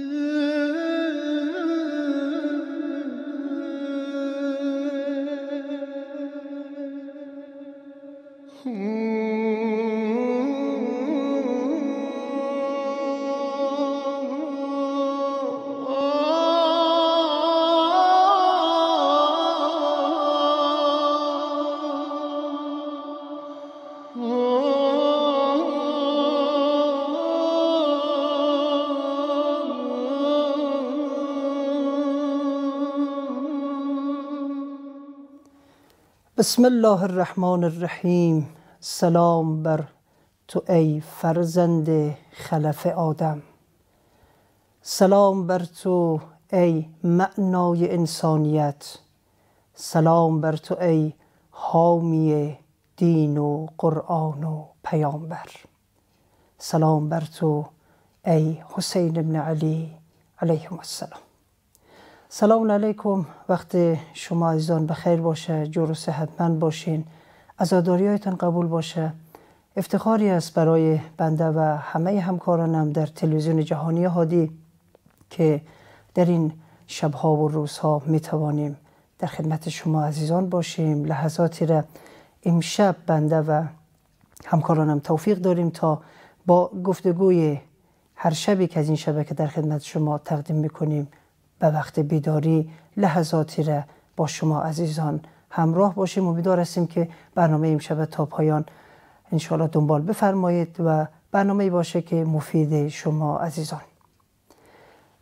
Ooh. بسم الله الرحمن الرحیم سلام بر تو ای فرزند خلف آدم سلام بر تو ای معنای انسانیت سلام بر تو ای حامی دین و قرآن و پیامبر سلام بر تو ای حسین ابن علی علیهم السلام سلام علیکم وقت شما عزیزان بخیر باشه جور و صحتمند باشین عزاداریایتان قبول باشه افتخاری است برای بنده و همه همکارانم در تلویزیون جهانی هادی که در این شبها و روزها می توانیم در خدمت شما عزیزان باشیم لحظاتی را امشب بنده و همکارانم توفیق داریم تا با گفتگوی هر شبی که از این شبکه در خدمت شما تقدیم میکنیم به وقت بیداری لحظاتی را با شما عزیزان همراه باشیم و بیدار هستیم که برنامه امشب تا پایان انشاءالله دنبال بفرمایید و برنامه باشه که مفید شما عزیزان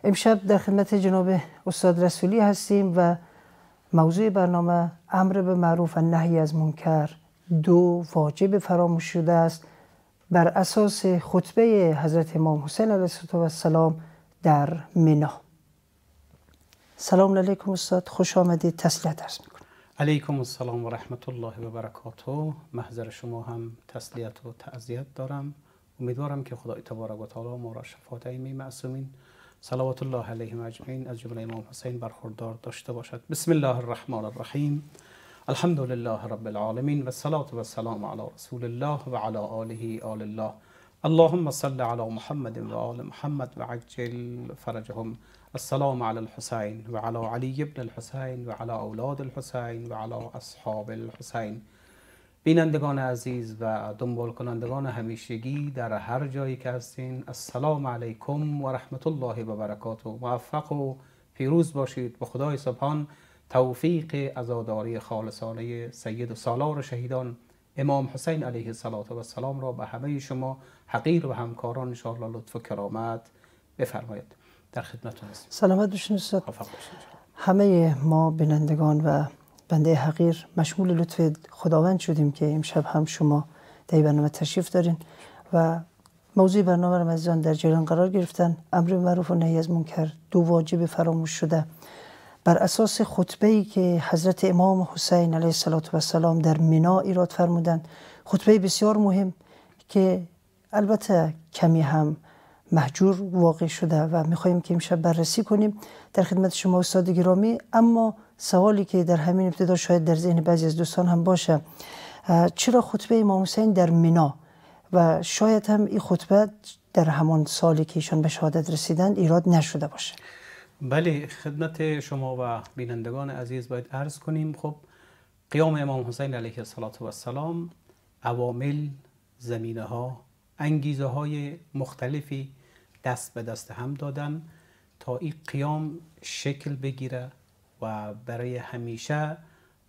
امشب در خدمت جناب استاد رسولی هستیم و موضوع برنامه امر به معروف و نهی از منکر دو واجب فراموش شده است بر اساس خطبه حضرت امام حسین علیه السلام در منا سلام علیکم استاد خوش آمدید تسلیت عرض میکنم علیکم السلام و رحمت الله و برکاته محضر شما هم تسلیت و تعذیت دارم امیدوارم که خدای تبارک و تعالی ما را شفاعت می معصومین صلوات الله علیهم اجمعین از جمله امام حسین برخوردار داشته باشد بسم الله الرحمن الرحیم الحمد لله رب العالمین و الصلاه و سلام علی رسول الله و علی آله آل الله اللهم صل على محمد و آل محمد و عجل فرجهم السلام على الحسين و على علی ابن الحسین و اولاد الحسین و علی اصحاب الحسین بینندگان عزیز و دنبال کنندگان همیشگی در هر جایی که هستین السلام علیکم و رحمت الله و برکاته موفق و پیروز باشید به خدای سبحان توفیق ازاداری خالصانه سید و سالار شهیدان امام حسین علیه السلام را به همه شما حقیر و همکاران انشاءالله لطف و کرامت بفرمایید در خدمتتون هستیم سلامت بشین همه ما بینندگان و بنده حقیر مشمول لطف خداوند شدیم که امشب هم شما در برنامه تشریف دارین و موضوع برنامه را در جریان قرار گرفتن امر معروف و نهی از منکر دو واجب فراموش شده بر اساس خطبه ای که حضرت امام حسین علیه السلام در مینا ایراد فرمودند خطبه بسیار مهم که البته کمی هم محجور واقع شده و میخواییم که امشب بررسی کنیم در خدمت شما استاد گرامی اما سوالی که در همین ابتدا شاید در ذهن بعضی از دوستان هم باشه چرا خطبه امام حسین در مینا و شاید هم این خطبه در همان سالی که ایشان به شهادت رسیدند ایراد نشده باشه بله خدمت شما و بینندگان عزیز باید عرض کنیم خب قیام امام حسین علیه السلام عوامل زمینه ها انگیزه های مختلفی دست به دست هم دادن تا این قیام شکل بگیره و برای همیشه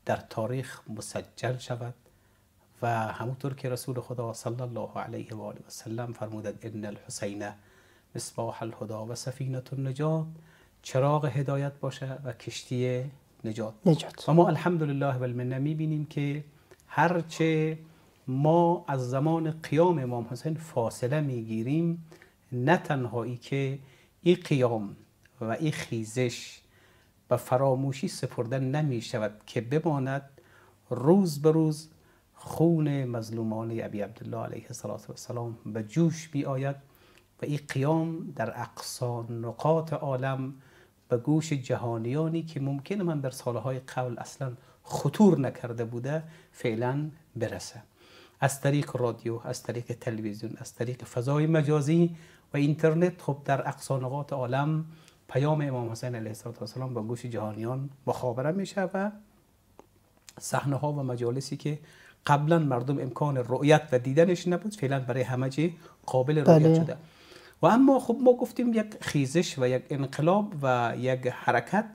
در تاریخ مسجل شود و همونطور که رسول خدا صلی الله علیه و آله و سلم فرمودند ان الحسین مصباح الهدا و سفینه النجات چراغ هدایت باشه و کشتی نجات نجات و ما الحمدلله و المنه میبینیم که هرچه ما از زمان قیام امام حسین فاصله میگیریم نه تنهایی که این قیام و این خیزش به فراموشی سپردن نمیشود که بماند روز به روز خون مظلومان ابی عبدالله علیه السلام به جوش می آید و این قیام در اقصا نقاط عالم به گوش جهانیانی که ممکن من در سالهای قبل اصلا خطور نکرده بوده فعلا برسه از طریق رادیو از طریق تلویزیون از طریق فضای مجازی و اینترنت خب در اقصانقات عالم پیام امام حسین علیه السلام به گوش جهانیان مخابره میشه و صحنه ها و مجالسی که قبلا مردم امکان رؤیت و دیدنش نبود فعلا برای همه قابل رؤیت بله. شده و اما خب ما گفتیم یک خیزش و یک انقلاب و یک حرکت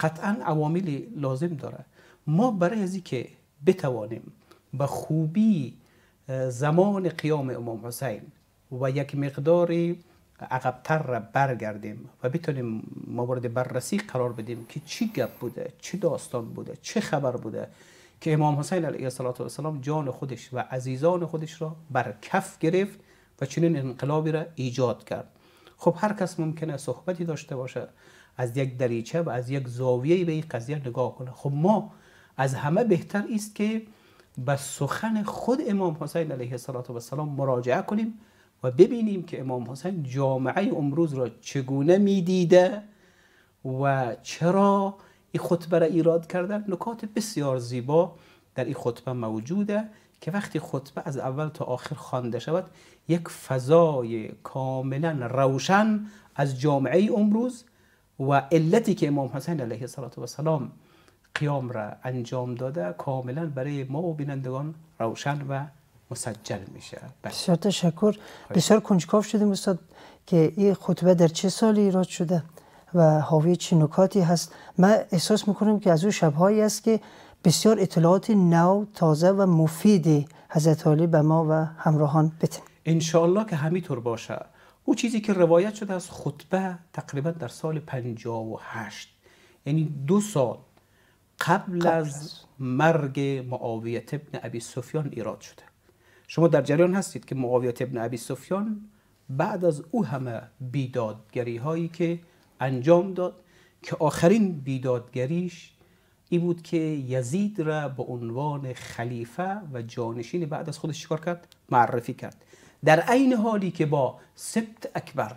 قطعا عواملی لازم داره ما برای از که بتوانیم به خوبی زمان قیام امام حسین و یک مقداری عقبتر را برگردیم و بتونیم مورد بررسی قرار بدیم که چی گپ بوده چی داستان بوده چه خبر بوده که امام حسین علیه السلام جان خودش و عزیزان خودش را بر کف گرفت و چنین انقلابی را ایجاد کرد خب هر کس ممکنه صحبتی داشته باشه از یک دریچه و از یک زاویه به این قضیه نگاه کنه خب ما از همه بهتر است که به سخن خود امام حسین علیه السلام مراجعه کنیم و ببینیم که امام حسین جامعه امروز را چگونه میدیده و چرا این خطبه را ایراد کرده نکات بسیار زیبا در این خطبه موجوده که وقتی خطبه از اول تا آخر خوانده شود یک فضای کاملا روشن از جامعه امروز و علتی که امام حسین علیه السلام قیام را انجام داده کاملا برای ما و بینندگان روشن و مسجل میشه بله. بسیار تشکر بسیار کنجکاف شدیم استاد که این خطبه در چه سالی ایراد شده و حاوی چه نکاتی هست من احساس میکنم که از او شبهایی است که بسیار اطلاعات نو تازه و مفیدی حضرت علی به ما و همراهان بتن انشاءالله که همینطور باشه او چیزی که روایت شده از خطبه تقریبا در سال 58 یعنی دو سال قبل, از, مرگ معاویت ابن ابی سفیان ایراد شده شما در جریان هستید که معاویت ابن ابی سفیان بعد از او همه بیدادگری هایی که انجام داد که آخرین بیدادگریش ای بود که یزید را به عنوان خلیفه و جانشین بعد از خودش چیکار کرد معرفی کرد در عین حالی که با سبت اکبر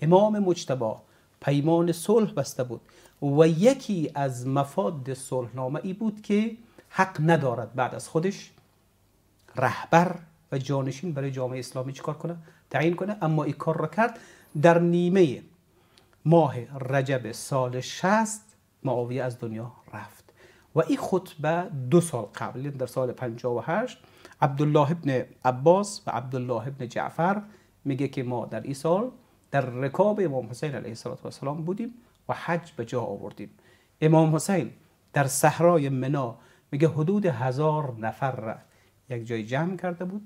امام مجتبا پیمان صلح بسته بود و یکی از مفاد صلحنامه ای بود که حق ندارد بعد از خودش رهبر و جانشین برای جامعه اسلامی چیکار کنه تعیین کنه اما این کار را کرد در نیمه ماه رجب سال 60 معاویه از دنیا رفت و این خطبه دو سال قبل یعنی در سال 58 عبدالله ابن عباس و عبدالله ابن جعفر میگه که ما در این سال در رکاب امام حسین علیه السلام بودیم و حج به جا آوردیم امام حسین در صحرای منا میگه حدود هزار نفر را یک جای جمع کرده بود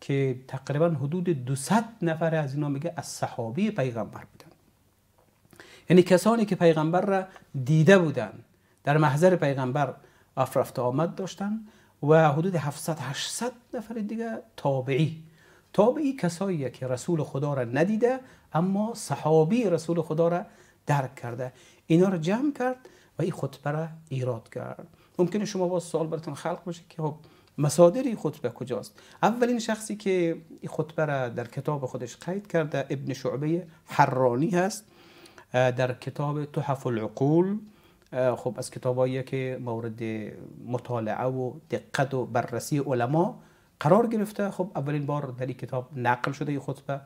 که تقریبا حدود 200 نفر از اینا میگه از صحابی پیغمبر بودن یعنی کسانی که پیغمبر را دیده بودند در محضر پیغمبر افرفت آمد داشتن و حدود 700 800 نفر دیگه تابعی تابعی کسایی که رسول خدا را ندیده اما صحابی رسول خدا را درک کرده اینا را جمع کرد و این خطبه را ایراد کرد ممکنه شما با سوال براتون خلق باشه که خب مصادر این خطبه کجاست اولین شخصی که این خطبه را در کتاب خودش قید کرده ابن شعبه حرانی هست در کتاب تحف العقول خب از کتابایی که مورد مطالعه و دقت و بررسی علما قرار گرفته خب اولین بار در این کتاب نقل شده این خطبه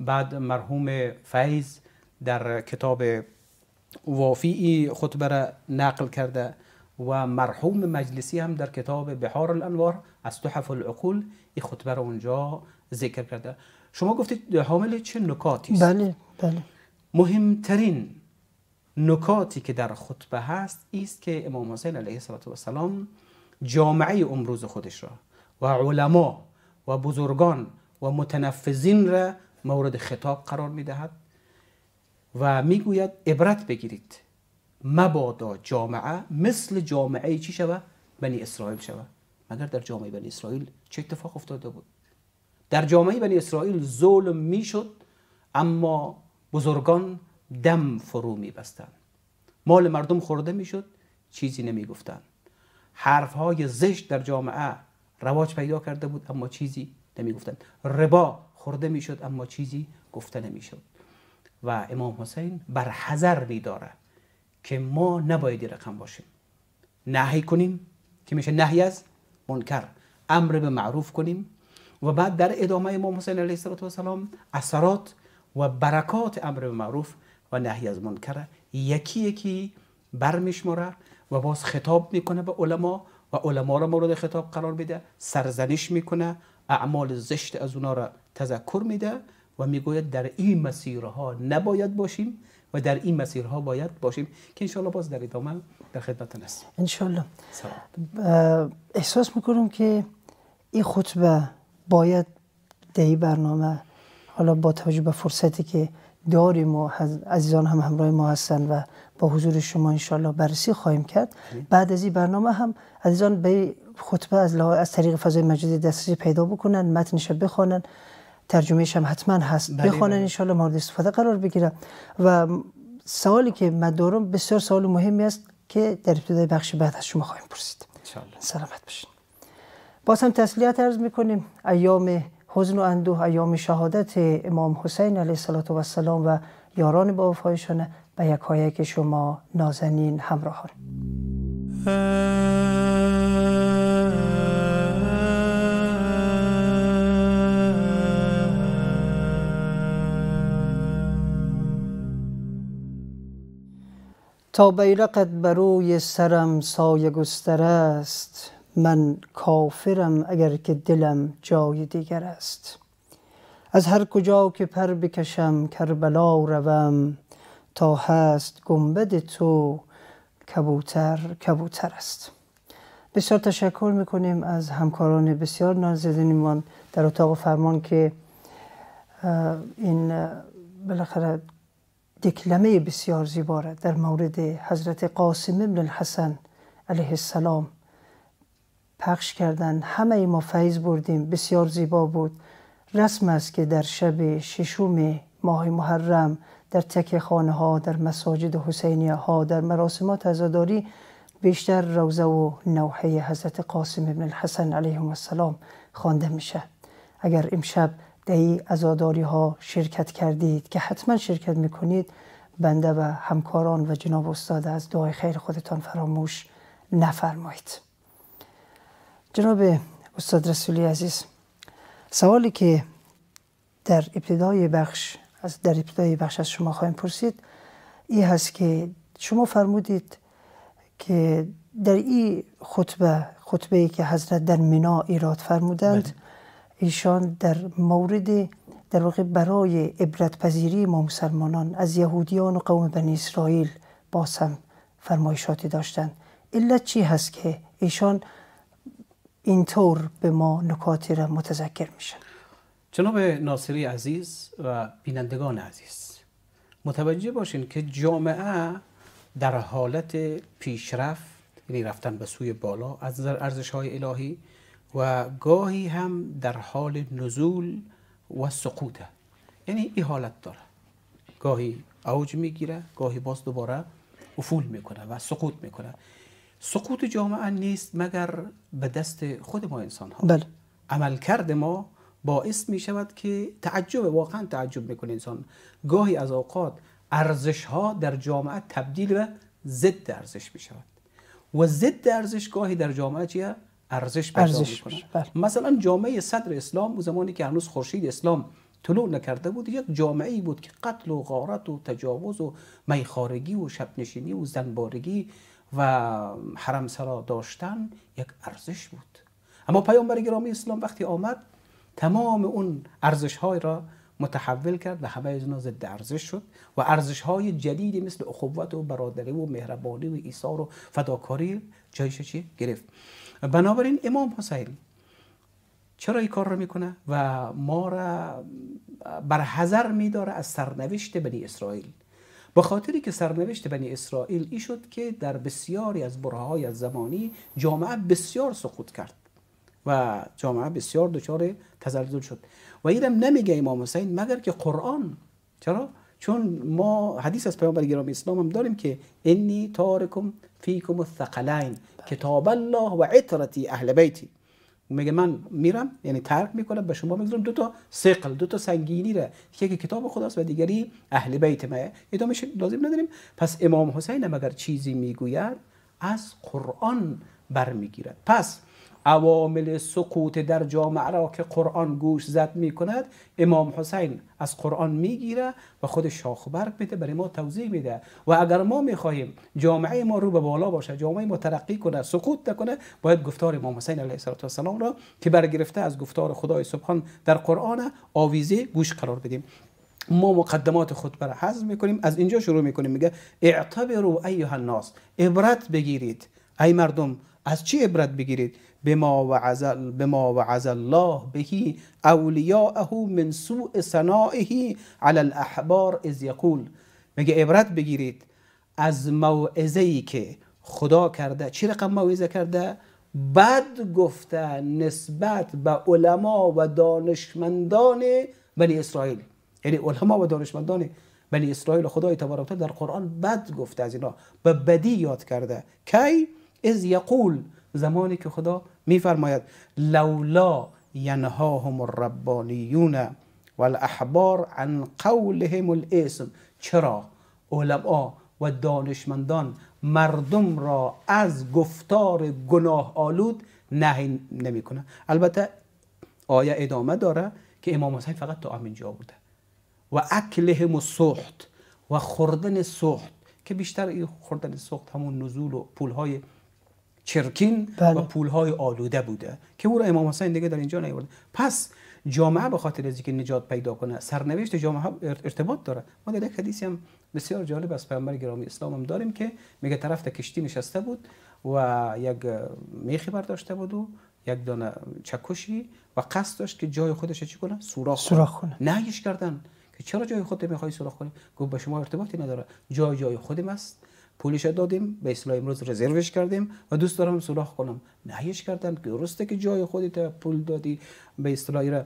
بعد مرحوم فیض در کتاب وافی خطبه را نقل کرده و مرحوم مجلسی هم در کتاب بحار الانوار از تحف العقول این خطبه را اونجا ذکر کرده شما گفتید حامل چه نکاتی است بله بله مهمترین نکاتی که در خطبه هست ایست که امام حسین علیه السلام جامعه امروز خودش را و علما و بزرگان و متنفذین را مورد خطاب قرار دهد و میگوید عبرت بگیرید مبادا جامعه مثل جامعه چی شود بنی اسرائیل شود مگر در جامعه بنی اسرائیل چه اتفاق افتاده بود در جامعه بنی اسرائیل ظلم میشد اما بزرگان دم فرو می بستن مال مردم خورده می شد چیزی نمیگفتند حرف های زشت در جامعه رواج پیدا کرده بود اما چیزی نمی نمیگفتند ربا خورده می شد اما چیزی گفته شد و امام حسین بر حذر داره که ما نباید رقم باشیم نهی کنیم که میشه نهی از منکر امر به معروف کنیم و بعد در ادامه امام حسین علیه السلام اثرات و برکات امر به معروف و نهی از منکر یکی یکی برمیشمره و باز خطاب میکنه به علما و علما را مورد خطاب قرار میده سرزنش میکنه اعمال زشت از اونا را تذکر میده و میگوید در این مسیرها نباید باشیم و در این مسیرها باید باشیم که انشالله باز در ادامه در خدمت نست انشالله احساس میکنم که این خطبه باید دهی برنامه حالا با توجه به فرصتی که داریم و عزیزان هم همراه ما هستند و با حضور شما انشالله بررسی خواهیم کرد بعد از این برنامه هم عزیزان به خطبه از, از طریق فضای مجازی دسترسی پیدا بکنن متنش رو بخوانن ترجمهش هم حتما هست بله، بله. بخوانن انشالله مورد استفاده قرار بگیره. و سوالی که من دارم بسیار سوال مهمی است که در ابتدای بخش بعد از شما خواهیم پرسید سلامت باشین باز هم تسلیت عرض میکنیم ایام حزن و اندوه ایام شهادت امام حسین علیه السلام و یاران با وفایشان به یکایک که شما نازنین همراهان تا بیرقت بروی سرم سایه گستر است من کافرم اگر که دلم جای دیگر است از هر کجا که پر بکشم کربلا روم تا هست گنبد تو کبوتر کبوتر است بسیار تشکر میکنیم از همکاران بسیار نازدینمان در اتاق فرمان که این بالاخره دکلمه بسیار زیباره در مورد حضرت قاسم ابن الحسن علیه السلام پخش کردن همه ما فیض بردیم بسیار زیبا بود رسم است که در شب ششم ماه محرم در تک خانه ها در مساجد حسینیه ها در مراسمات عزاداری بیشتر روزه و نوحه حضرت قاسم ابن الحسن علیه السلام خوانده میشه اگر امشب دهی ازاداری ها شرکت کردید که حتما شرکت میکنید بنده و همکاران و جناب استاد از دعای خیر خودتان فراموش نفرمایید جناب استاد رسولی عزیز سوالی که در ابتدای بخش از در ابتدای بخش از شما خواهیم پرسید ای هست که شما فرمودید که در این خطبه خطبه ای که حضرت در منا ایراد فرمودند بله. ایشان در مورد در واقع برای عبرت پذیری ما مسلمانان از یهودیان و قوم بنی اسرائیل باسم هم فرمایشاتی داشتند علت چی هست که ایشان اینطور به ما نکاتی را متذکر میشن جناب ناصری عزیز و بینندگان عزیز متوجه باشین که جامعه در حالت پیشرفت یعنی رفتن به سوی بالا از نظر ارزش های الهی و گاهی هم در حال نزول و سقوطه یعنی این حالت داره گاهی اوج میگیره گاهی باز دوباره افول میکنه و سقوط میکنه سقوط جامعه نیست مگر به دست خود ما انسان ها بله. عمل کرد ما باعث می شود که تعجب واقعا تعجب میکنه انسان گاهی از اوقات ارزش ها در جامعه تبدیل به ضد ارزش می شود و ضد ارزش گاهی در جامعه چیه ارزش پیدا میکنه بله. مثلا جامعه صدر اسلام زمانی که هنوز خورشید اسلام طلوع نکرده بود یک جامعه ای بود که قتل و غارت و تجاوز و میخارگی و شبنشینی و زنبارگی و حرم سرا داشتن یک ارزش بود اما پیامبر گرامی اسلام وقتی آمد تمام اون ارزش های را متحول کرد و همه از ضد ارزش شد و ارزش های جدیدی مثل اخوت و برادری و مهربانی و ایثار و فداکاری جایش چی گرفت بنابراین امام حسین چرا این کار را میکنه و ما را برحضر میداره از سرنوشت بنی اسرائیل به خاطری که سرنوشت بنی اسرائیل ای شد که در بسیاری از برهای زمانی جامعه بسیار سقوط کرد و جامعه بسیار دچار تزلزل شد و اینم نمیگه امام حسین مگر که قرآن چرا چون ما حدیث از پیامبر گرامی اسلام هم داریم که انی تارکم فیکم الثقلین کتاب الله و عطرتی اهل بیتی میگه من میرم یعنی ترک میکنم به شما میگذارم دو تا سقل دو تا سنگینی را یکی کتاب خداست و دیگری اهل بیت ما ادامش لازم نداریم پس امام حسین هم اگر چیزی میگوید از قرآن برمیگیرد پس عوامل سقوط در جامعه را که قرآن گوش زد می کند امام حسین از قرآن میگیره و خود شاخ برگ میده برای ما توضیح میده و اگر ما خواهیم جامعه ما رو به بالا باشه جامعه ما ترقی کنه سقوط نکنه باید گفتار امام حسین علیه السلام را که برگرفته از گفتار خدای سبحان در قرآن آویزه گوش قرار بدیم ما مقدمات خود را می میکنیم از اینجا شروع میکنیم میگه اعتبروا ایها الناس عبرت بگیرید ای مردم از چی عبرت بگیرید بما ما بما الله بهی اولیاءه من سوء سنائه علی الاحبار از یقول میگه عبرت بگیرید از موعظه ای که خدا کرده چی رقم موعظه کرده بد گفته نسبت به علما و دانشمندان بنی اسرائیل یعنی علما و دانشمندان بنی اسرائیل خدای تبارک در قرآن بد گفته از اینا به بدی یاد کرده کی از یقول زمانی که خدا میفرماید لولا ینهاهم الربانیون والاحبار عن قولهم الاسم چرا علما و دانشمندان مردم را از گفتار گناه آلود نهی کنه البته آیه ادامه داره که امام حسین فقط تا جا بوده. و اکلهم السحت و خوردن سخت که بیشتر این خوردن سخت همون نزول و پولهای چرکین بله. و پولهای آلوده بوده که او را امام حسین دیگه در اینجا نیورد پس جامعه به خاطر از اینکه نجات پیدا کنه سرنوشت جامعه ارتباط داره ما در یک حدیثی هم بسیار جالب از پیامبر گرامی اسلام هم داریم که میگه طرف کشتی نشسته بود و یک میخی برداشته بود و یک دانه چکشی و قصد داشت که جای خودش چی کنه سوراخ کنه نهیش کردن که چرا جای خودت میخوای سوراخ کنی گفت به شما ارتباطی نداره جای جای خودم است پولش دادیم به اصطلاح امروز رزروش کردیم و دوست دارم سوراخ کنم نهیش کردم که درسته که جای خودت پول دادی به اصطلاح را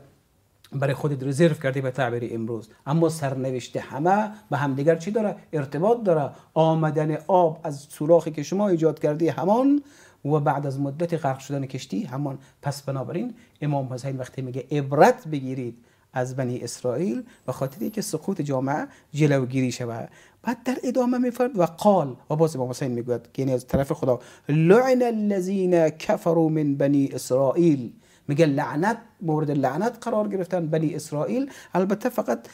برای خودت رزرو کردی به تعبیر امروز اما سرنوشت همه به همدیگر چی داره ارتباط داره آمدن آب از سوراخی که شما ایجاد کردی همان و بعد از مدت غرق شدن کشتی همان پس بنابراین امام حسین وقتی میگه عبرت بگیرید از بنی اسرائیل و خاطر که سقوط جامعه جلوگیری شود بعد در ادامه میفرد و قال و باز امام حسین میگوید که یعنی از طرف خدا لعن الذین کفروا من بنی اسرائیل میگه لعنت مورد لعنت قرار گرفتن بنی اسرائیل البته فقط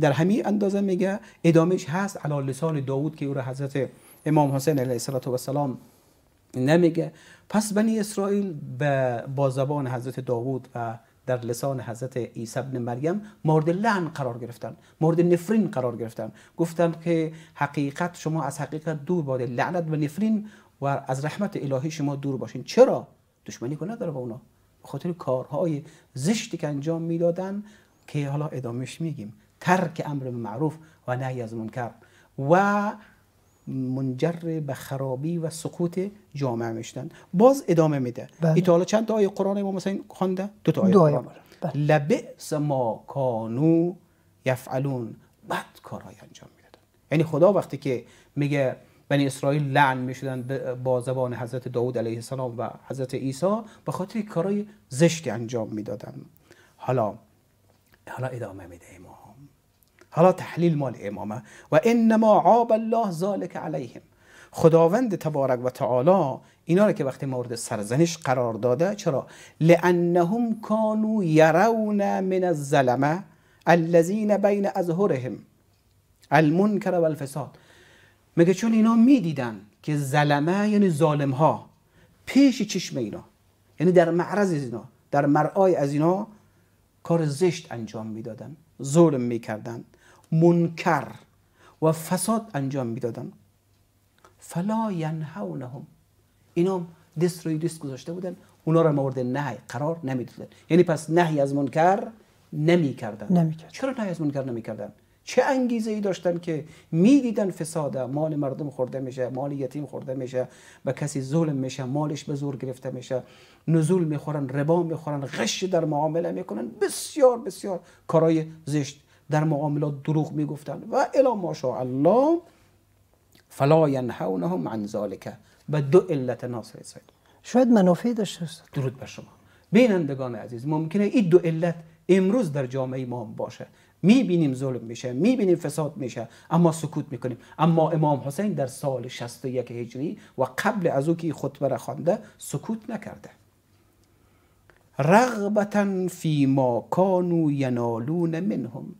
در همین اندازه میگه ادامش هست علی لسان داوود که او را حضرت امام حسین علیه السلام نمیگه پس بنی اسرائیل با زبان حضرت داوود و در لسان حضرت عیسی ابن مریم مورد لعن قرار گرفتن مورد نفرین قرار گرفتن گفتن که حقیقت شما از حقیقت دور باده لعنت و نفرین و از رحمت الهی شما دور باشین چرا دشمنی کنه نداره با اونا خاطر کارهای زشتی که انجام میدادن که حالا ادامش میگیم ترک امر معروف و نهی از منکر و منجر به خرابی و سقوط جامعه میشدن باز ادامه میده بله. ایتالا چند تا آیه قرآن امام حسین خوانده دو تا آیه قرآن بله. لبئس ما کانو یفعلون بد کارهای انجام میدادن یعنی خدا وقتی که میگه بنی اسرائیل لعن میشدن با زبان حضرت داود علیه السلام و حضرت عیسی به خاطر کارهای زشتی انجام میدادن حالا حالا ادامه میده حالا تحلیل مال امامه و انما عاب الله ذالک علیهم خداوند تبارک و تعالی اینا رو که وقتی مورد سرزنش قرار داده چرا لانهم کانوا یرون من الظلمه الذین بین اظهرهم المنکر و مگه چون اینا میدیدن که ظلمه یعنی ظالم ها پیش چشم اینا یعنی در معرض اینا در مرعای از اینا کار زشت انجام میدادن ظلم میکردند منکر و فساد انجام میدادن فلا ینهونهم اینا دست روی دست گذاشته بودن اونا را مورد نهی قرار نمیدادن یعنی پس نهی از منکر نمیکردن نمی چرا نهی از منکر نمیکردن چه انگیزه ای داشتن که میدیدن فساده مال مردم خورده میشه مال یتیم خورده میشه به کسی ظلم میشه مالش به زور گرفته میشه نزول میخورن ربا میخورن غش در معامله میکنن بسیار بسیار کارای زشت در معاملات دروغ میگفتند و الا ماشاءالله فلا ينهونهم عن ذلك به دو علت ناصر سید شاید منافع داشته است درود بر شما بینندگان عزیز ممکنه این دو علت امروز در جامعه ما هم باشه میبینیم ظلم میشه میبینیم فساد میشه اما سکوت میکنیم اما امام حسین در سال 61 هجری و قبل از او که خطبه را خوانده سکوت نکرده رغبتا فی ما کانوا ینالون منهم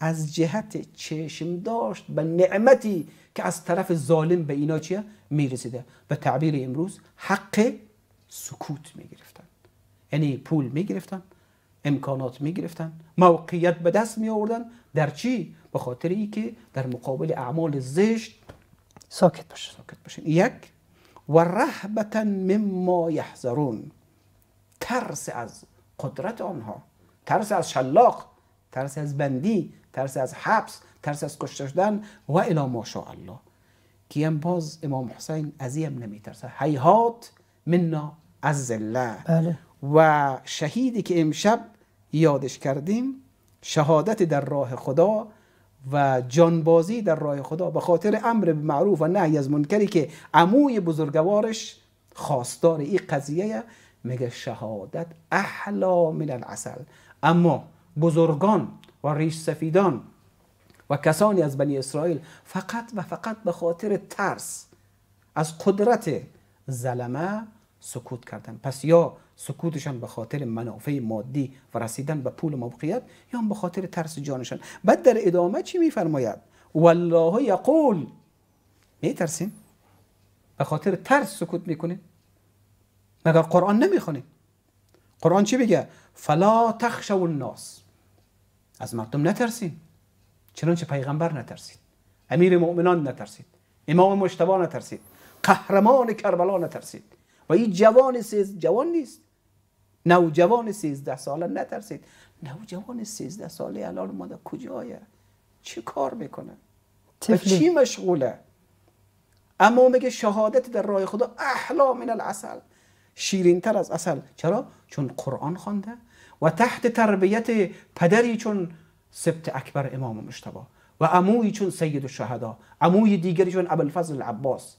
از جهت چشم داشت به نعمتی که از طرف ظالم به اینا چیه میرسیده به تعبیر امروز حق سکوت میگرفتن یعنی پول میگرفتن امکانات میگرفتن موقعیت به دست می در چی به خاطر ای که در مقابل اعمال زشت ساکت باشن ساکت باشن یک و رهبتا مما یحذرون ترس از قدرت آنها ترس از شلاق ترس از بندی ترس از حبس ترس از کشته شدن و الی ما شاء الله که باز امام حسین از هم نمیترسه حیات منا از الله بله. و شهیدی که امشب یادش کردیم شهادت در راه خدا و جانبازی در راه خدا به خاطر امر معروف و نهی از منکری که عموی بزرگوارش خواستار این قضیه میگه شهادت احلا من العسل اما بزرگان و ریش سفیدان و کسانی از بنی اسرائیل فقط و فقط به خاطر ترس از قدرت زلمه سکوت کردن پس یا سکوتشان به خاطر منافع مادی و رسیدن به پول موقعیت یا به خاطر ترس جانشان بعد در ادامه چی میفرماید والله یقول میترسیم به خاطر ترس سکوت میکنه. مگر قرآن نمیخونه قرآن چی بگه فلا تخشوا الناس از مردم نترسید چنانچه پیغمبر نترسید امیر مؤمنان نترسید امام مشتبه نترسید قهرمان کربلا نترسید و این جوان سیز جوان نیست نوجوان سیزده ساله نترسید نوجوان سیزده ساله الان در کجایه چی کار میکنه چی مشغوله اما میگه شهادت در راه خدا احلا من العسل شیرین تر از اصل چرا؟ چون قرآن خوانده و تحت تربیت پدری چون سبت اکبر امام مشتبه و عموی چون سید الشهدا عموی دیگری چون فضل عباس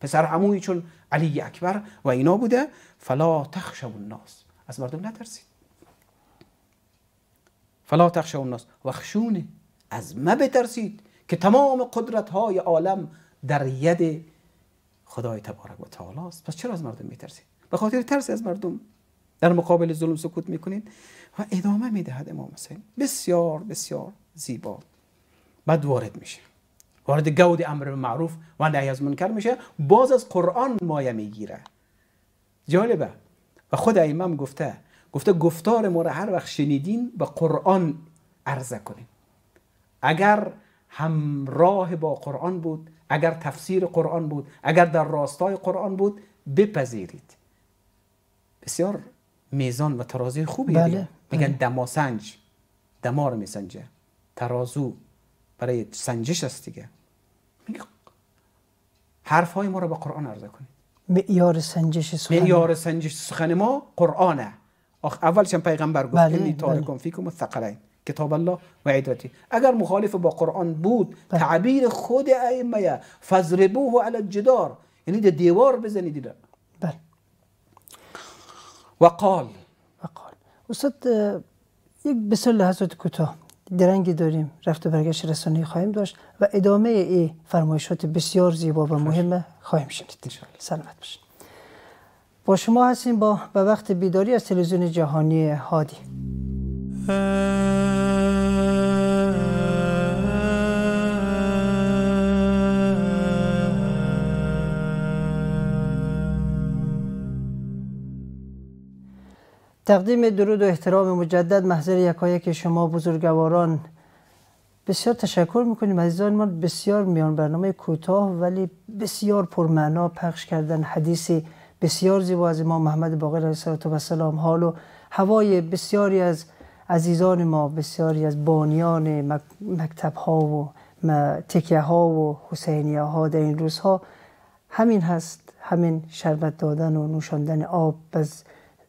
پسر عموی چون علی اکبر و اینا بوده فلا تخشوا الناس از مردم نترسید فلا تخشوا الناس وخشونه از ما بترسید که تمام قدرت های عالم در ید خدای تبارک و تعالی است پس چرا از مردم میترسید به خاطر ترس از مردم در مقابل ظلم سکوت میکنید و ادامه میدهد امام حسین بسیار بسیار زیبا بعد وارد میشه وارد گود امر معروف و نهی از منکر میشه باز از قرآن مایه میگیره جالبه و خود ایمام گفته گفته گفتار ما را هر وقت شنیدین به قرآن عرضه کنیم. اگر همراه با قرآن بود اگر تفسیر قرآن بود اگر در راستای قرآن بود بپذیرید بسیار میزان و ترازی خوبی بله. دیگه. بله. میگن دماسنج دما رو میسنجه ترازو برای سنجش است دیگه حرف های ما رو به قرآن عرضه کنید معیار سنجش سخن معیار سنجش سخن ما قرآنه آخ اولش پیغمبر گفت بله. بله. فیکم کتاب الله و عدرتی اگر مخالف با قرآن بود بله. تعبیر خود ائمه فضربوه علی الجدار یعنی دیوار بزنید وقال قال و استاد یک بسیار لحظات کوتاه درنگی داریم رفت و برگشت رسانه خواهیم داشت و ادامه ای فرمایشات بسیار زیبا و مهمه خواهیم شنید سلامت باشید با شما هستیم با به وقت بیداری از تلویزیون جهانی هادی تقدیم درود و احترام مجدد محضر یکایک شما بزرگواران بسیار تشکر میکنیم عزیزان ما بسیار میان برنامه کوتاه ولی بسیار پرمعنا پخش کردن حدیث بسیار زیبا از امام محمد باقر علیه السلام حال و هوای بسیاری از عزیزان ما بسیاری از بانیان مکتب ها و تکیه ها و حسینیه ها در این روزها همین هست همین شربت دادن و نوشاندن آب از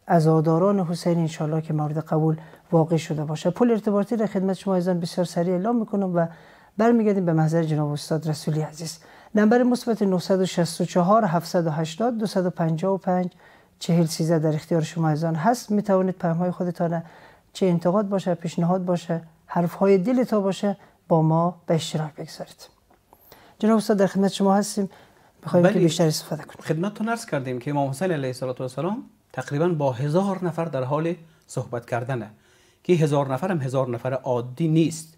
از آداران حسین انشالله که مورد قبول واقع شده باشه پول ارتباطی را خدمت شما ایزان بسیار سریع اعلام میکنم و برمیگردیم به محضر جناب استاد رسولی عزیز نمبر مثبت 964 780 255 چهل سیزه در اختیار شما ازان هست میتوانید توانید های خودتان چه انتقاد باشه پیشنهاد باشه حرف های دل تا باشه با ما به اشتراک بگذارید جناب استاد در خدمت شما هستیم بخوایم که بیشتر استفاده کنیم خدمتتون عرض کردیم که امام حسین علیه السلام تقریبا با هزار نفر در حال صحبت کردنه که هزار نفر هم هزار نفر عادی نیست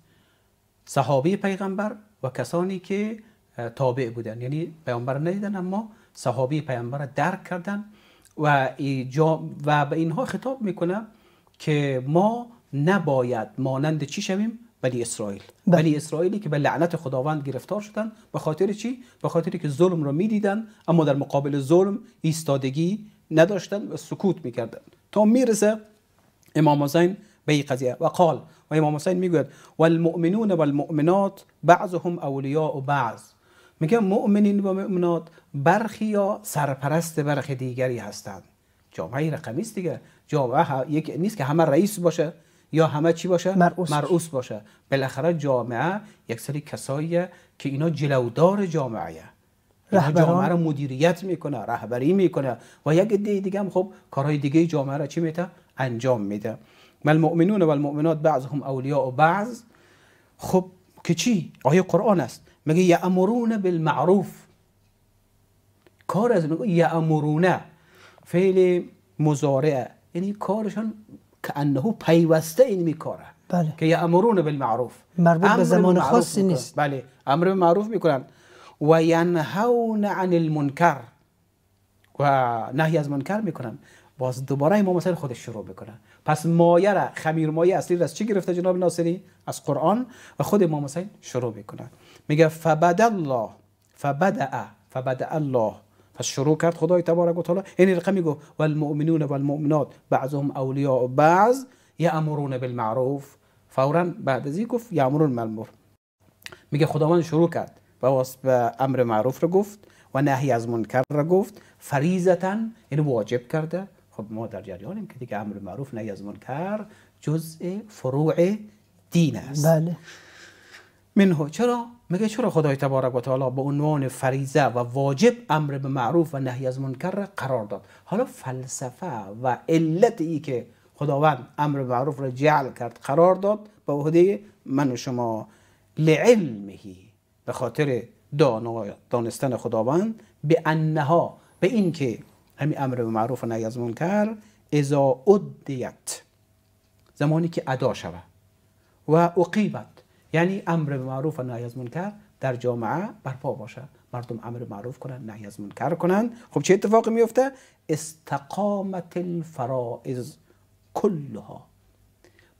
صحابه پیغمبر و کسانی که تابع بودن یعنی پیامبر ندیدن اما صحابه پیغمبر درک کردن و و به اینها خطاب میکنه که ما نباید مانند چی شویم بنی اسرائیل بله. بنی اسرائیلی که به لعنت خداوند گرفتار شدن به خاطر چی به خاطر که ظلم را میدیدن اما در مقابل ظلم ایستادگی نداشتن و سکوت میکردن تا میرسه امام حسین به این قضیه و قال و امام حسین میگوید و المؤمنون و المؤمنات بعضهم اولیاء و بعض میگه مؤمنین و مؤمنات برخی یا سرپرست برخی دیگری هستند جامعه رقمی است دیگه جامعه یک نیست که همه رئیس باشه یا همه چی باشه مرعوس, باشه بالاخره جامعه یک سری کسایی که اینا جلودار جامعه یعنی رهبران جامعه را مدیریت میکنه رهبری میکنه و یک دی دیگه هم خب کارهای دیگه جامعه را چی میته انجام میده مل مؤمنون و المؤمنات بعضهم اولیاء و بعض خب که چی آیه قرآن است میگه یامرون بالمعروف کار از میگه فعل مضارع یعنی کارشان که انه پیوسته این میکاره بله. که یامرون بالمعروف مربوط به زمان خاصی نیست بله امر به معروف میکنن و ینهون عن المنکر و نهی از منکر میکنن باز دوباره امام حسین خودش شروع میکنه پس مایه را خمیر مایه اصلی را از چی گرفته جناب ناصری از قرآن و خود امام حسین شروع میکنه میگه فبد الله فبدع فبدع الله پس شروع کرد خدای تبارک و تعالی این رقم میگو والمؤمنون والمؤمنات بعضهم اولیاء بعض امرون بالمعروف فورا بعد از این گفت امرون بالمعروف میگه خداوند شروع کرد به امر معروف رو گفت و نهی از منکر را گفت فریضتا یعنی واجب کرده خب ما در جریانیم که دیگه امر معروف نهی از منکر جزء فروع دین است بله منه چرا میگه چرا خدای تبارک و تعالی به عنوان فریزه و واجب امر به معروف و نهی از منکر قرار داد حالا فلسفه و علت ای که خداوند امر معروف را جعل کرد قرار داد به عهده من و شما لعلمهی به خاطر دانستن خداوند به انها به اینکه همین امر به معروف و نهی از منکر اذا ادیت زمانی که ادا شود و عقیبت یعنی امر به معروف و نهی از منکر در جامعه برپا باشد مردم امر معروف کنند نهی از منکر کنند خب چه اتفاقی میفته استقامت الفرائض کلها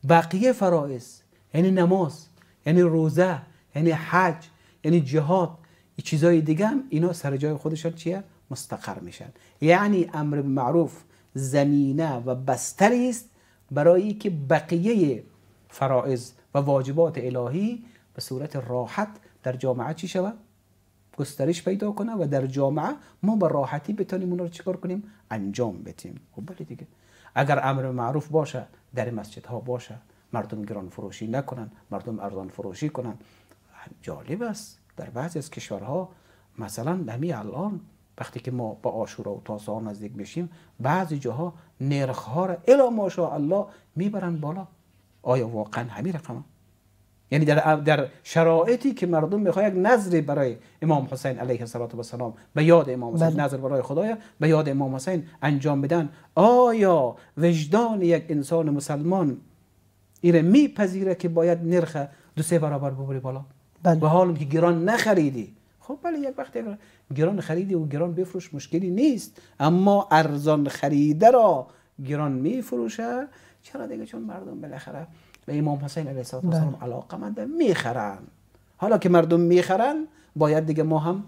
بقیه فرائض یعنی نماز یعنی روزه یعنی حج یعنی جهاد چیزای دیگه هم اینا سر جای خودشان چیه مستقر میشن یعنی امر معروف زمینه و بستری است برای که بقیه فرائض و واجبات الهی به صورت راحت در جامعه چی شود گسترش پیدا کنه و در جامعه ما به راحتی بتونیم اونا رو چیکار کنیم انجام بدیم خب بله دیگه اگر امر معروف باشه در مسجد ها باشه مردم گران فروشی نکنن مردم ارزان فروشی کنن جالب است در بعضی از کشورها مثلا دمی الان وقتی که ما با آشورا و ها نزدیک میشیم بعضی جاها نرخ ها را الا الله میبرن بالا آیا واقعا همین رقم یعنی در, در شرایطی که مردم میخواد یک نظری برای امام حسین علیه السلام به یاد امام حسین بله. نظر برای خدایا به یاد امام حسین انجام بدن آیا وجدان یک انسان مسلمان ایره میپذیره که باید نرخ دو سه برابر ببری بالا بله. به و که گران نخریدی خب بله یک وقت گران خریدی و گران بفروش مشکلی نیست اما ارزان خریده را گران میفروشه چرا دیگه چون مردم بالاخره به امام حسین علیه بله. السلام علاقه منده میخرن حالا که مردم میخرن باید دیگه ما هم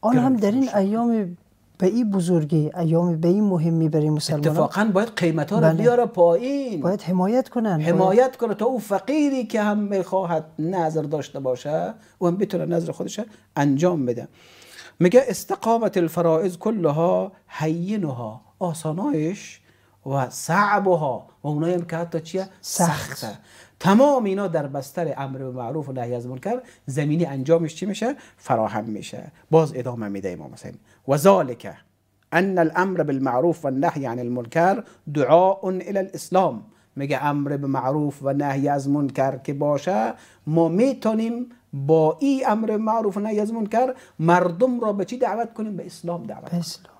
آن هم در این ایام به این بزرگی ایام به این مهمی برای مسلمان اتفاقا باید قیمت ها رو بله. بیاره پایین باید حمایت کنن حمایت باید... کنه تا او فقیری که هم میخواهد نظر داشته باشه و هم بتونه نظر خودش انجام بده میگه استقامت الفرائض کلها حینها آسانایش و صعبها و اونایی هم که حتی چیه سخته تمام اینا در بستر امر معروف و نهی از منکر زمینی انجامش چی میشه فراهم میشه باز ادامه میده امام حسین وذلك ان الامر بالمعروف و عن المنکر دعاء الی الاسلام میگه امر به معروف و نهی از منکر که باشه ما میتونیم با این امر معروف و نهی از منکر مردم را به چی دعوت کنیم به اسلام دعوت اسلام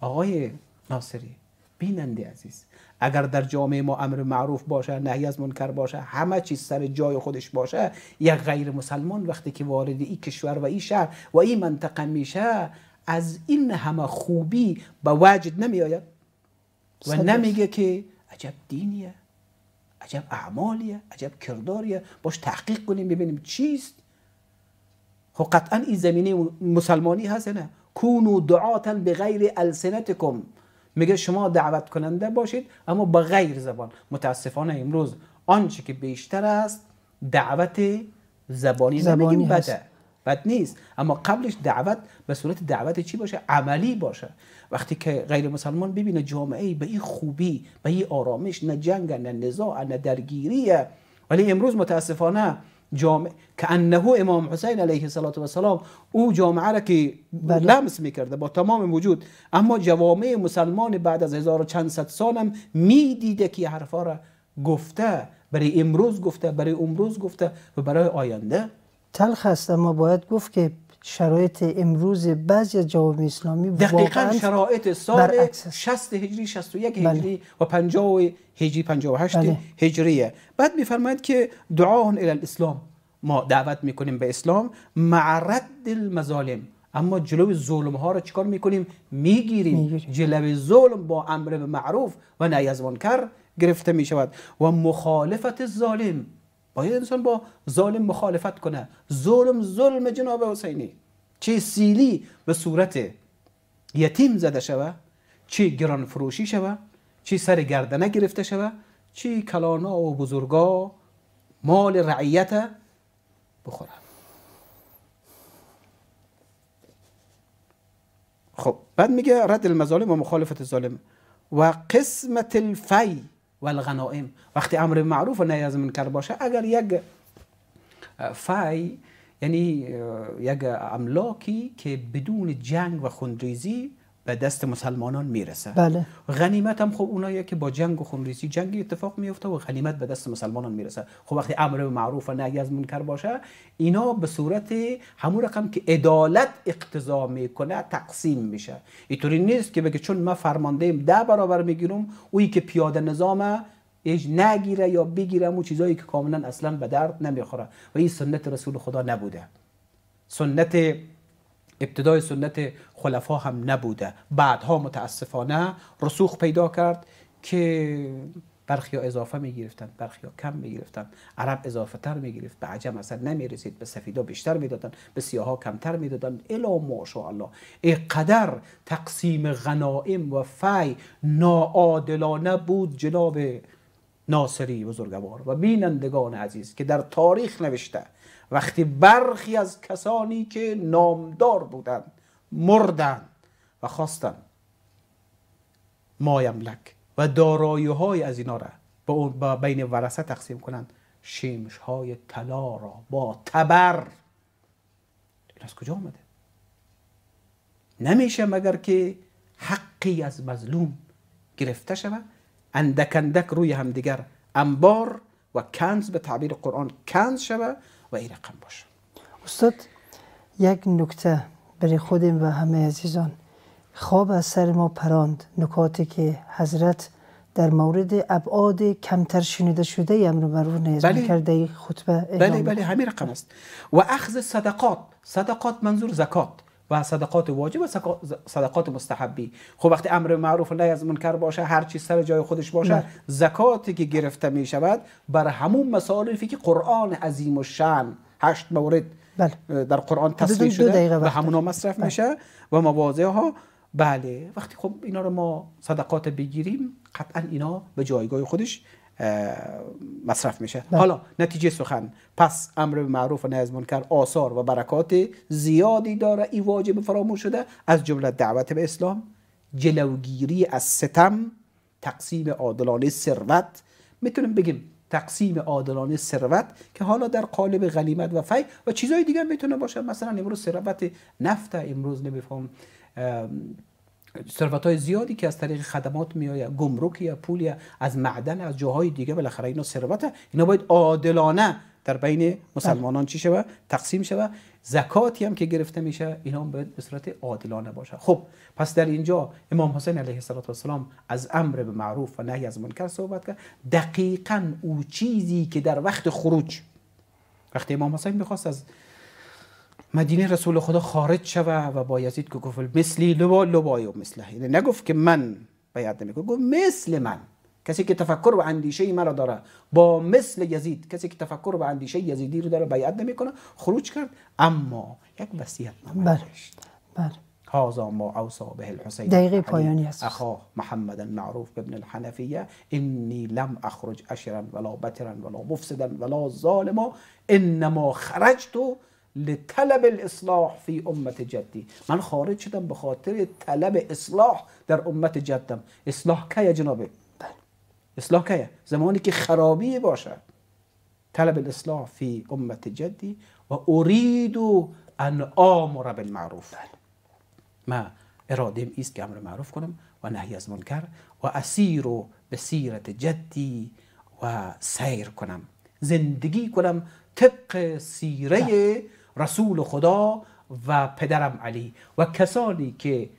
آقای ناصری بیننده عزیز اگر در جامعه ما امر معروف باشه نهی از منکر باشه همه چیز سر جای خودش باشه یک غیر مسلمان وقتی که وارد این کشور و این شهر و این منطقه میشه از این همه خوبی به وجد نمی آید و نمیگه که عجب دینیه عجب اعمالیه عجب کرداریه باش تحقیق کنیم ببینیم چیست خب قطعا این زمینه مسلمانی هست نه کونو دعاتن به غیر السنتکم میگه شما دعوت کننده باشید اما به غیر زبان متاسفانه امروز آنچه که بیشتر است دعوت زبانی, زبانی بده بد نیست اما قبلش دعوت به صورت دعوت چی باشه عملی باشه وقتی که غیر مسلمان ببینه جامعه به این خوبی به این آرامش نه جنگ نه نزاع نه درگیریه ولی امروز متاسفانه جامعه که انه امام حسین علیه السلام او جامعه را که بله. لمس میکرده با تمام وجود اما جوامع مسلمان بعد از هزار و چند صد سالم میدیده که حرفا را گفته برای امروز گفته برای امروز گفته و برای آینده تلخ است اما باید گفت که شرایط امروز بعضی از جوامع اسلامی دقیقا شرایط سال 60 هجری 61 بله. هجری و 50 هجری 58 بله. هجریه بعد میفرماید که دعاء الی الاسلام ما دعوت میکنیم به اسلام مع رد المظالم اما جلوی ظلم ها را چکار میکنیم میگیریم می جلوی ظلم با امر به معروف و نهی از منکر گرفته میشود و مخالفت ظالم باید انسان با ظالم مخالفت کنه ظلم ظلم جناب حسینی چه سیلی به صورت یتیم زده شوه چه گران فروشی شوه چه سر گردنه گرفته شوه چه کلانا و بزرگا مال رعیت بخوره خب بعد میگه رد المظالم و مخالفت ظالم و قسمت الفی والغنائم وقتی امر معروف و نهی از منکر باشه اگر یک اه، فای یعنی اه، یک املاکی که بدون جنگ و خونریزی به دست مسلمانان میرسه بله. غنیمت هم خب اونایی که با جنگ و خونریزی جنگ اتفاق میفته و غنیمت به دست مسلمانان میرسه خب وقتی امر به معروف و نهی از منکر باشه اینا به صورت همون رقم که عدالت اقتضا میکنه تقسیم میشه اینطوری نیست که بگه چون ما فرمانده ایم ده برابر میگیرم اوی که پیاده نظامه هیچ نگیره یا بگیره اون چیزایی که کاملا اصلا به درد نمیخوره و این سنت رسول خدا نبوده سنت ابتدای سنت خلفا هم نبوده بعدها متاسفانه رسوخ پیدا کرد که ها اضافه می برخی کم می عرب اضافه تر می به عجم اصلا نمی رسید به سفیدا بیشتر میدادن به سیاها کمتر میدادن الا ماشاءالله قدر تقسیم غنائم و فی ناعادلانه بود جناب ناصری بزرگوار و بینندگان عزیز که در تاریخ نوشته وقتی برخی از کسانی که نامدار بودند مردند و خواستن ما و دارایی از اینا را با بین ورسه تقسیم کنند شیمش های طلا را با تبر این از کجا آمده نمیشه مگر که حقی از مظلوم گرفته شود اندک اندک روی همدیگر انبار و کنز به تعبیر قرآن کنز شود و این رقم باشه استاد یک نکته برای خودم و همه عزیزان خواب از سر ما پراند نکاتی که حضرت در مورد ابعاد کمتر شنیده شده امر مرور نیز بله. کرده خطبه بله بله همین رقم است و اخذ صدقات صدقات منظور زکات و صدقات واجب و صدقات مستحبی خب وقتی امر معروف و نهی از منکر باشه هر چی سر جای خودش باشه زکاتی که گرفته می شود بر همون مصالفی که قرآن عظیم و شن هشت مورد بله. در قرآن تصویر شده و همون مصرف بله. میشه و مواضع ها بله وقتی خب اینا رو ما صدقات بگیریم قطعا اینا به جایگاه خودش مصرف میشه حالا نتیجه سخن پس امر به معروف و نهی از منکر آثار و برکات زیادی داره این واجب فراموش شده از جمله دعوت به اسلام جلوگیری از ستم تقسیم عادلانه ثروت میتونیم بگیم تقسیم عادلانه ثروت که حالا در قالب غنیمت و فی و چیزهای دیگر میتونه باشه مثلا امروز ثروت نفت امروز نمیفهم ثروت های زیادی که از طریق خدمات میآید گمرک یا پول یا از معدن از جاهای دیگه بالاخره اینا ثروت اینا باید عادلانه در بین مسلمانان بله. چی شود؟ تقسیم شود زکاتی هم که گرفته میشه اینا هم باید به صورت عادلانه باشه خب پس در اینجا امام حسین علیه السلام از امر به معروف و نهی از منکر صحبت کرد دقیقا او چیزی که در وقت خروج وقتی امام حسین میخواست از مدینه رسول خدا خارج شوه و با یزید که گفت مثلی لبا لبا و مثله یعنی نگفت که من باید نمیکنه گفت مثل من کسی که تفکر و اندیشه ای مرا داره با مثل یزید کسی که تفکر و اندیشه یزیدی رو داره باید نمیکنه خروج کرد اما یک وصیت نامه بر بله. بله. هازا ما به الحسین دقیقه پایانی است اخا محمد المعروف ابن الحنفیه انی لم اخرج اشرا ولا بترا ولا مفسدا ولا ظالما انما خرجت لطلب الاصلاح في امه جدي من خارج شدم به خاطر طلب اصلاح در امه جدم اصلاح که جناب اصلاح که زمانی که خرابی باشه طلب الاصلاح في امه جدي واريد ان آمر بالمعروف ما اراده ایست که امر معروف کنم و نهی از منکر و اسیر به سیرت جدی و سیر کنم زندگی کنم طبق سیره رسول خدا و پدرم علی و کسانی که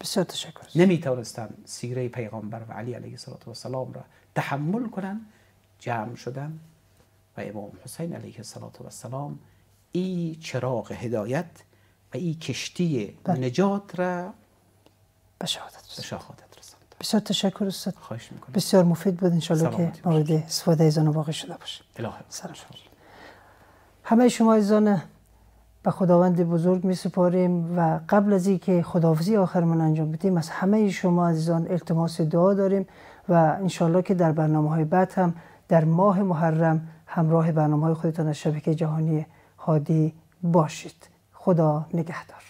بسیار تشکر نمی توانستند سیره پیغمبر و علی علیه السلام را تحمل کنند جمع شدن و امام حسین علیه السلام ای چراغ هدایت و ای کشتی بله. نجات را به شهادت بسیار تشکر استاد خواهش بسیار مفید بود انشالله که مورد استفاده ایزان واقع شده باشه سلام همه شما ایزان به خداوند بزرگ می سپاریم و قبل از که خداحافظی آخر من انجام بدیم از همه شما عزیزان التماس دعا داریم و انشالله که در برنامه های بعد هم در ماه محرم همراه برنامه های خودتان از شبکه جهانی هادی باشید خدا نگهدار